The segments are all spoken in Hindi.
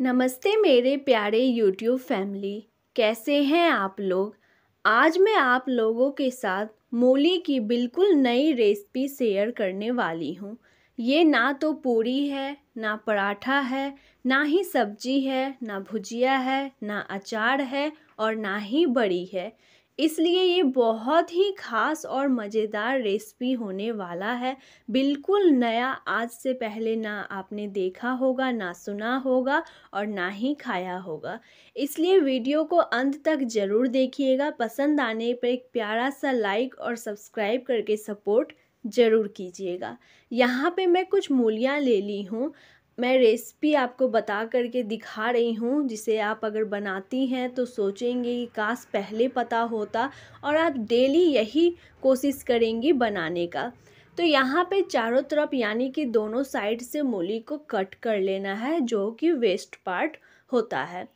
नमस्ते मेरे प्यारे YouTube फैमिली कैसे हैं आप लोग आज मैं आप लोगों के साथ मूली की बिल्कुल नई रेसिपी शेयर करने वाली हूँ ये ना तो पूरी है ना पराठा है ना ही सब्जी है ना भुजिया है ना अचार है और ना ही बड़ी है इसलिए ये बहुत ही ख़ास और मज़ेदार रेसिपी होने वाला है बिल्कुल नया आज से पहले ना आपने देखा होगा ना सुना होगा और ना ही खाया होगा इसलिए वीडियो को अंत तक ज़रूर देखिएगा पसंद आने पर एक प्यारा सा लाइक और सब्सक्राइब करके सपोर्ट ज़रूर कीजिएगा यहाँ पे मैं कुछ मूलियाँ ले ली हूँ मैं रेसिपी आपको बता करके दिखा रही हूँ जिसे आप अगर बनाती हैं तो सोचेंगे कि काश पहले पता होता और आप डेली यही कोशिश करेंगी बनाने का तो यहाँ पे चारों तरफ यानी कि दोनों साइड से मूली को कट कर लेना है जो कि वेस्ट पार्ट होता है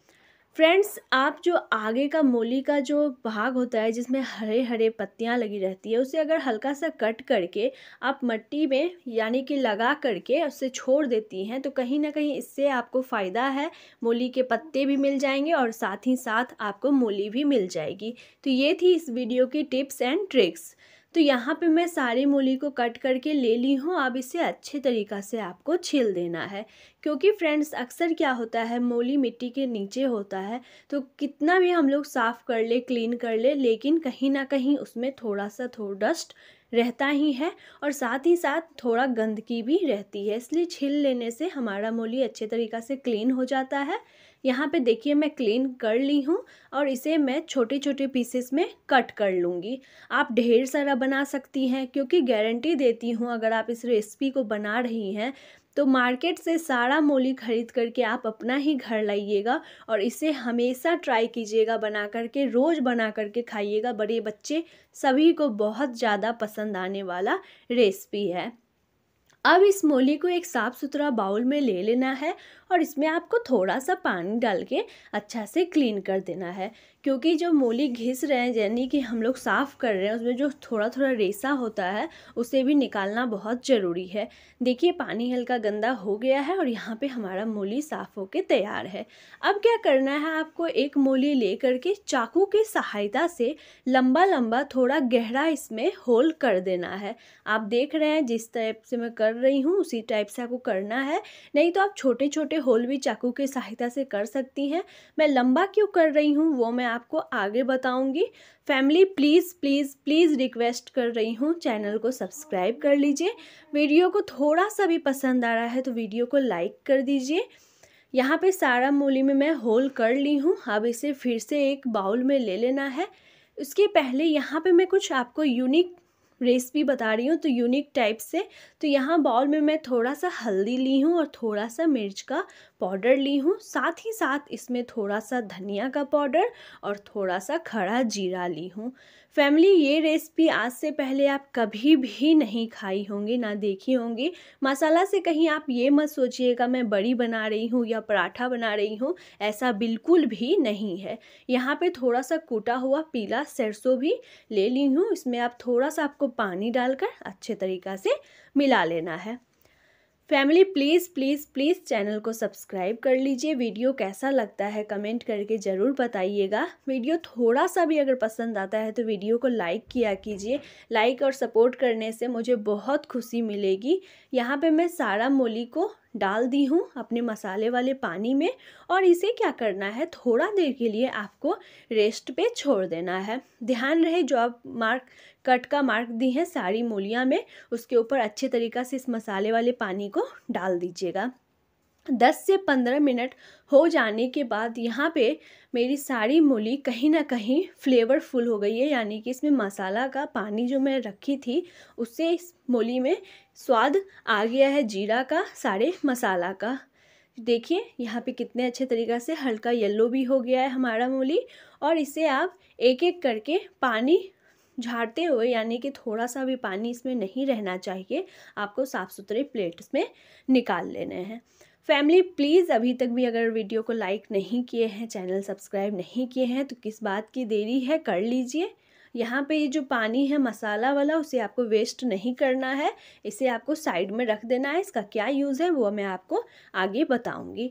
फ्रेंड्स आप जो आगे का मूली का जो भाग होता है जिसमें हरे हरे पत्तियां लगी रहती है उसे अगर हल्का सा कट करके आप मट्टी में यानी कि लगा करके उसे छोड़ देती हैं तो कहीं ना कहीं इससे आपको फ़ायदा है मूली के पत्ते भी मिल जाएंगे और साथ ही साथ आपको मूली भी मिल जाएगी तो ये थी इस वीडियो की टिप्स एंड ट्रिक्स तो यहाँ पे मैं सारी मूली को कट करके ले ली हूँ अब इसे अच्छे तरीक़ा से आपको छील देना है क्योंकि फ्रेंड्स अक्सर क्या होता है मूली मिट्टी के नीचे होता है तो कितना भी हम लोग साफ़ कर ले क्लीन कर ले लेकिन कहीं ना कहीं उसमें थोड़ा सा थोड़ा तो डस्ट रहता ही है और साथ ही साथ थोड़ा गंदगी भी रहती है इसलिए छील लेने से हमारा मूली अच्छे तरीक़ा से क्लीन हो जाता है यहाँ पे देखिए मैं क्लीन कर ली हूँ और इसे मैं छोटे छोटे पीसेस में कट कर लूँगी आप ढेर सारा बना सकती हैं क्योंकि गारंटी देती हूँ अगर आप इस रेसिपी को बना रही हैं तो मार्केट से सारा मूली खरीद करके आप अपना ही घर लाइएगा और इसे हमेशा ट्राई कीजिएगा बना करके रोज़ बना करके खाइएगा बड़े बच्चे सभी को बहुत ज़्यादा पसंद आने वाला रेसिपी है अब इस मूली को एक साफ़ सुथरा बाउल में ले लेना है और इसमें आपको थोड़ा सा पानी डाल के अच्छा से क्लीन कर देना है क्योंकि जो मूली घिस रहे हैं यानी कि हम लोग साफ़ कर रहे हैं उसमें जो थोड़ा थोड़ा रेसा होता है उसे भी निकालना बहुत ज़रूरी है देखिए पानी हल्का गंदा हो गया है और यहाँ पे हमारा मूली साफ़ होके तैयार है अब क्या करना है आपको एक मूली ले करके चाकू की सहायता से लंबा लंबा थोड़ा गहरा इसमें होल कर देना है आप देख रहे हैं जिस टाइप से मैं कर रही हूँ उसी टाइप से आपको करना है नहीं तो आप छोटे छोटे होल भी चाकू की सहायता से कर सकती हैं मैं लंबा क्यों कर रही हूँ वो मैं आपको आगे बताऊंगी family please please please request कर रही हूँ चैनल को सब्सक्राइब कर लीजिए वीडियो को थोड़ा सा भी पसंद आ रहा है तो वीडियो को लाइक कर दीजिए यहाँ पे सारा मूली में मैं होल कर ली हूँ अब इसे फिर से एक बाउल में ले लेना है उसके पहले यहाँ पे मैं कुछ आपको यूनिक रेसिपी बता रही हूँ तो यूनिक टाइप से तो यहाँ बाउल में मैं थोड़ा सा हल्दी ली हूँ और थोड़ा सा मिर्च का पाउडर ली हूँ साथ ही साथ इसमें थोड़ा सा धनिया का पाउडर और थोड़ा सा खड़ा जीरा ली हूँ फैमिली ये रेसिपी आज से पहले आप कभी भी नहीं खाई होंगी ना देखी होंगी मसाला से कहीं आप ये मत सोचिएगा मैं बड़ी बना रही हूँ या पराठा बना रही हूँ ऐसा बिल्कुल भी नहीं है यहाँ पे थोड़ा सा कूटा हुआ पीला सरसों भी ले ली हूँ इसमें आप थोड़ा सा आपको पानी डालकर अच्छे तरीक़ा से मिला लेना है family please please please channel को सब्सक्राइब कर लीजिए वीडियो कैसा लगता है कमेंट करके ज़रूर बताइएगा वीडियो थोड़ा सा भी अगर पसंद आता है तो वीडियो को लाइक किया कीजिए लाइक और सपोर्ट करने से मुझे बहुत खुशी मिलेगी यहाँ पे मैं सारा मोली को डाल दी हूँ अपने मसाले वाले पानी में और इसे क्या करना है थोड़ा देर के लिए आपको रेस्ट पे छोड़ देना है ध्यान रहे जो आप मार्क कट का मार्क दी है सारी मूलियाँ में उसके ऊपर अच्छे तरीक़ा से इस मसाले वाले पानी को डाल दीजिएगा दस से पंद्रह मिनट हो जाने के बाद यहाँ पे मेरी सारी मूली कहीं ना कहीं फ्लेवरफुल हो गई है यानी कि इसमें मसाला का पानी जो मैं रखी थी उससे इस मूली में स्वाद आ गया है जीरा का सारे मसाला का देखिए यहाँ पे कितने अच्छे तरीक़ा से हल्का येलो भी हो गया है हमारा मूली और इसे आप एक एक करके पानी झाड़ते हुए यानी कि थोड़ा सा भी पानी इसमें नहीं रहना चाहिए आपको साफ़ सुथरे प्लेट्स में निकाल लेने हैं फैमिली प्लीज़ अभी तक भी अगर वीडियो को लाइक नहीं किए हैं चैनल सब्सक्राइब नहीं किए हैं तो किस बात की देरी है कर लीजिए यहाँ पे ये जो पानी है मसाला वाला उसे आपको वेस्ट नहीं करना है इसे आपको साइड में रख देना है इसका क्या यूज़ है वो मैं आपको आगे बताऊँगी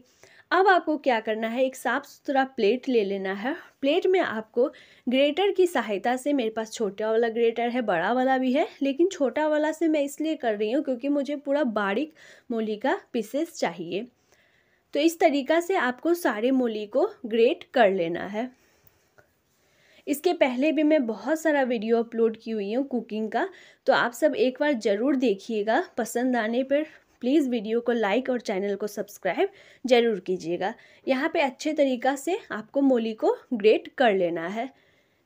अब आपको क्या करना है एक साफ़ सुथरा प्लेट ले लेना है प्लेट में आपको ग्रेटर की सहायता से मेरे पास छोटा वाला ग्रेटर है बड़ा वाला भी है लेकिन छोटा वाला से मैं इसलिए कर रही हूँ क्योंकि मुझे पूरा बारीक मूली का पीसेस चाहिए तो इस तरीका से आपको सारे मूली को ग्रेट कर लेना है इसके पहले भी मैं बहुत सारा वीडियो अपलोड की हुई हूँ कुकिंग का तो आप सब एक बार ज़रूर देखिएगा पसंद आने पर प्लीज़ वीडियो को लाइक और चैनल को सब्सक्राइब ज़रूर कीजिएगा यहाँ पे अच्छे तरीक़ा से आपको मूली को ग्रेट कर लेना है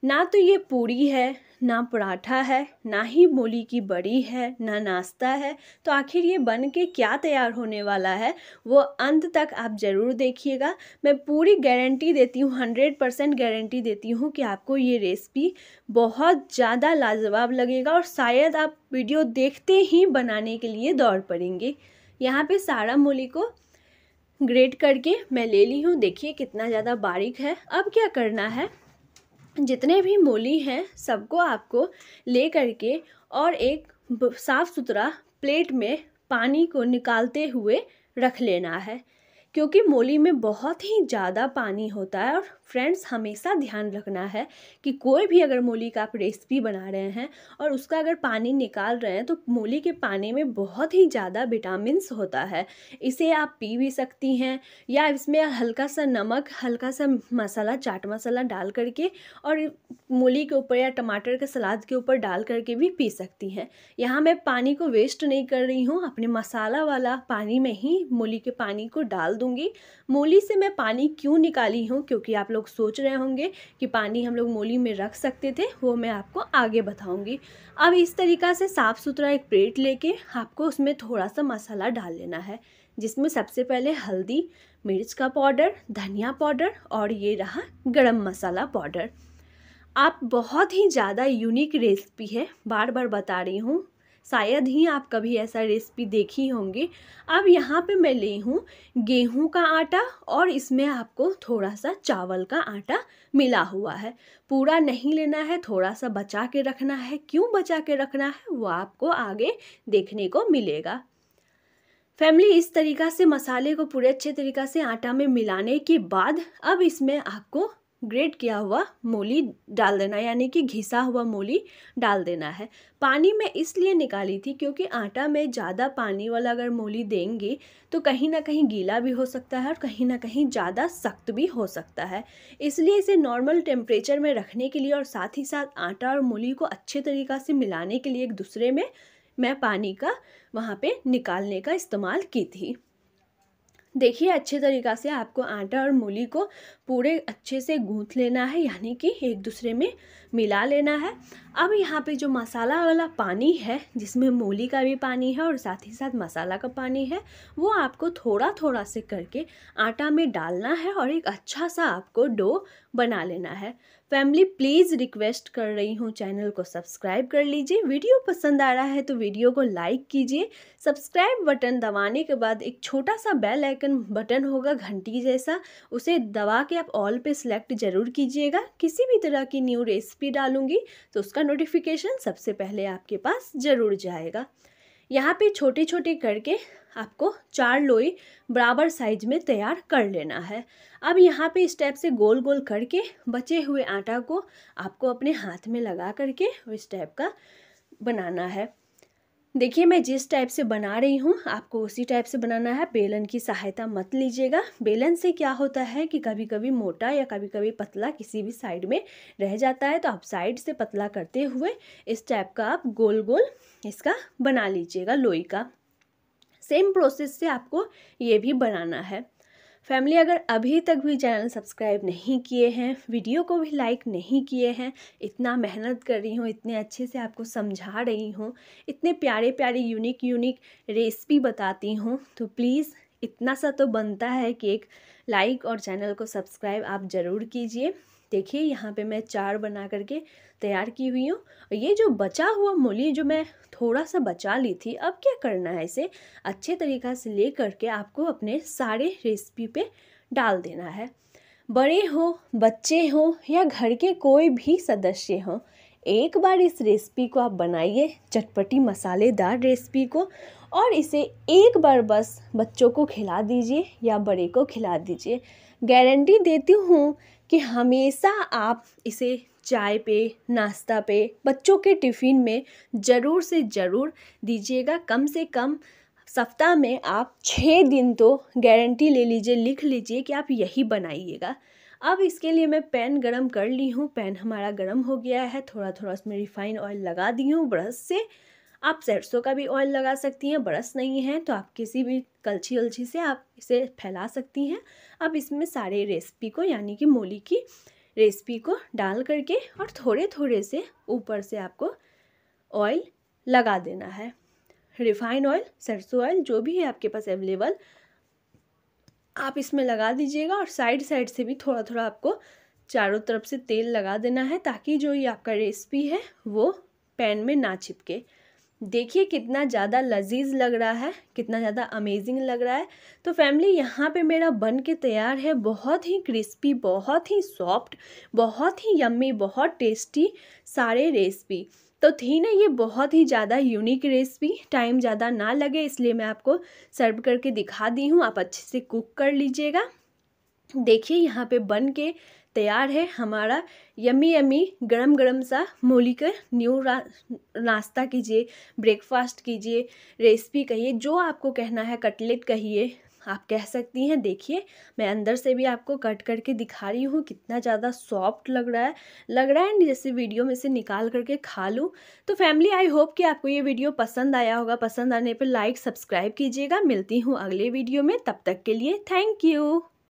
ना तो ये पूरी है ना पराठा है ना ही मूली की बड़ी है ना नाश्ता है तो आखिर ये बन के क्या तैयार होने वाला है वो अंत तक आप ज़रूर देखिएगा मैं पूरी गारंटी देती हूँ हंड्रेड परसेंट गारंटी देती हूँ कि आपको ये रेसिपी बहुत ज़्यादा लाजवाब लगेगा और शायद आप वीडियो देखते ही बनाने के लिए दौड़ पड़ेंगे यहाँ पर सारा मूली को ग्रेट करके मैं ले ली हूँ देखिए कितना ज़्यादा बारीक है अब क्या करना है जितने भी मूली हैं सबको आपको ले करके और एक साफ़ सुथरा प्लेट में पानी को निकालते हुए रख लेना है क्योंकि मूली में बहुत ही ज़्यादा पानी होता है और फ्रेंड्स हमेशा ध्यान रखना है कि कोई भी अगर मूली का आप रेसिपी बना रहे हैं और उसका अगर पानी निकाल रहे हैं तो मूली के पानी में बहुत ही ज़्यादा विटामिन होता है इसे आप पी भी सकती हैं या इसमें हल्का सा नमक हल्का सा मसाला चाट मसाला डाल करके और मूली के ऊपर या टमाटर के सलाद के ऊपर डाल करके भी पी सकती हैं यहाँ मैं पानी को वेस्ट नहीं कर रही हूँ अपने मसाला वाला पानी में ही मूली के पानी को डाल दूँगी मूली से मैं पानी क्यों निकाली हूँ क्योंकि आप लोग सोच रहे होंगे कि पानी हम लोग मोली में रख सकते थे वो मैं आपको आगे बताऊंगी अब इस तरीका से साफ़ सुथरा एक प्लेट लेके आपको उसमें थोड़ा सा मसाला डाल लेना है जिसमें सबसे पहले हल्दी मिर्च का पाउडर धनिया पाउडर और ये रहा गर्म मसाला पाउडर आप बहुत ही ज़्यादा यूनिक रेसिपी है बार बार बता रही हूँ शायद ही आप कभी ऐसा रेसिपी देखी होंगी अब यहाँ पे मैं ली हूँ गेहूँ का आटा और इसमें आपको थोड़ा सा चावल का आटा मिला हुआ है पूरा नहीं लेना है थोड़ा सा बचा के रखना है क्यों बचा के रखना है वो आपको आगे देखने को मिलेगा फैमिली इस तरीका से मसाले को पूरे अच्छे तरीका से आटा में मिलाने के बाद अब इसमें आपको ग्रेट किया हुआ मूली डाल देना यानी कि घिसा हुआ मूली डाल देना है पानी में इसलिए निकाली थी क्योंकि आटा में ज़्यादा पानी वाला अगर मूली देंगे तो कहीं ना कहीं गीला भी हो सकता है और कहीं ना कहीं ज़्यादा सख्त भी हो सकता है इसलिए इसे नॉर्मल टेम्परेचर में रखने के लिए और साथ ही साथ आटा और मूली को अच्छे तरीक़ा से मिलाने के लिए एक दूसरे में मैं पानी का वहाँ पर निकालने का इस्तेमाल की थी देखिए अच्छे तरीक़ा से आपको आटा और मूली को पूरे अच्छे से गूँथ लेना है यानी कि एक दूसरे में मिला लेना है अब यहाँ पे जो मसाला वाला पानी है जिसमें मूली का भी पानी है और साथ ही साथ मसाला का पानी है वो आपको थोड़ा थोड़ा से करके आटा में डालना है और एक अच्छा सा आपको डो बना लेना है फैमिली प्लीज़ रिक्वेस्ट कर रही हूँ चैनल को सब्सक्राइब कर लीजिए वीडियो पसंद आ रहा है तो वीडियो को लाइक कीजिए सब्सक्राइब बटन दबाने के बाद एक छोटा सा बेल आइकन बटन होगा घंटी जैसा उसे दबा के आप ऑल पे सिलेक्ट ज़रूर कीजिएगा किसी भी तरह की न्यू रेसिपी डालूंगी तो उसका नोटिफिकेशन सबसे पहले आपके पास ज़रूर जाएगा यहाँ पे छोटे छोटे करके आपको चार लोई बराबर साइज में तैयार कर लेना है अब यहाँ पे स्टेप से गोल गोल करके बचे हुए आटा को आपको अपने हाथ में लगा करके उस टाइप का बनाना है देखिए मैं जिस टाइप से बना रही हूँ आपको उसी टाइप से बनाना है बेलन की सहायता मत लीजिएगा बेलन से क्या होता है कि कभी कभी मोटा या कभी कभी पतला किसी भी साइड में रह जाता है तो आप साइड से पतला करते हुए इस टाइप का आप गोल गोल इसका बना लीजिएगा लोई का सेम प्रोसेस से आपको ये भी बनाना है फैमिली अगर अभी तक भी चैनल सब्सक्राइब नहीं किए हैं वीडियो को भी लाइक नहीं किए हैं इतना मेहनत कर रही हूँ इतने अच्छे से आपको समझा रही हूँ इतने प्यारे प्यारे यूनिक यूनिक रेसिपी बताती हूँ तो प्लीज़ इतना सा तो बनता है कि एक लाइक और चैनल को सब्सक्राइब आप ज़रूर कीजिए देखिए यहाँ पे मैं चार बना करके तैयार की हुई हूँ ये जो बचा हुआ मूली जो मैं थोड़ा सा बचा ली थी अब क्या करना है इसे अच्छे तरीक़ा से ले करके आपको अपने सारे रेसिपी पे डाल देना है बड़े हों बच्चे हों या घर के कोई भी सदस्य हों एक बार इस रेसिपी को आप बनाइए चटपटी मसालेदार रेसिपी को और इसे एक बार बस बच्चों को खिला दीजिए या बड़े को खिला दीजिए गारंटी देती हूँ कि हमेशा आप इसे चाय पे नाश्ता पे बच्चों के टिफ़िन में ज़रूर से ज़रूर दीजिएगा कम से कम सप्ताह में आप छः दिन तो गारंटी ले लीजिए लिख लीजिए कि आप यही बनाइएगा अब इसके लिए मैं पैन गरम कर ली हूँ पैन हमारा गरम हो गया है थोड़ा थोड़ा उसमें रिफाइन ऑयल लगा दी हूँ ब्रश से आप सरसों का भी ऑयल लगा सकती हैं ब्रश नहीं है तो आप किसी भी कलछी उलछी से आप इसे फैला सकती हैं अब इसमें सारे रेसिपी को यानी कि मूली की रेसिपी को डाल करके और थोड़े थोड़े से ऊपर से आपको ऑयल लगा देना है रिफाइंड ऑयल सरसों ऑयल जो भी है आपके पास अवेलेबल आप इसमें लगा दीजिएगा और साइड साइड से भी थोड़ा थोड़ा आपको चारों तरफ से तेल लगा देना है ताकि जो ये आपका रेसिपी है वो पैन में ना चिपके देखिए कितना ज़्यादा लजीज लग रहा है कितना ज़्यादा अमेजिंग लग रहा है तो फैमिली यहाँ पे मेरा बन के तैयार है बहुत ही क्रिस्पी बहुत ही सॉफ्ट बहुत ही यम्मी बहुत टेस्टी सारे रेसिपी तो थी ना ये बहुत ही ज़्यादा यूनिक रेसिपी टाइम ज़्यादा ना लगे इसलिए मैं आपको सर्व करके दिखा दी हूँ आप अच्छे से कुक कर लीजिएगा देखिए यहाँ पे बन के तैयार है हमारा यमी यमी गरम गरम सा मूली का न्यू नाश्ता कीजिए ब्रेकफास्ट कीजिए रेसिपी कहिए जो आपको कहना है कटलेट कहिए आप कह सकती हैं देखिए मैं अंदर से भी आपको कट करके दिखा रही हूँ कितना ज़्यादा सॉफ्ट लग रहा है लग रहा है जैसे वीडियो में से निकाल करके खा लूँ तो फैमिली आई होप कि आपको ये वीडियो पसंद आया होगा पसंद आने पर लाइक सब्सक्राइब कीजिएगा मिलती हूँ अगले वीडियो में तब तक के लिए थैंक यू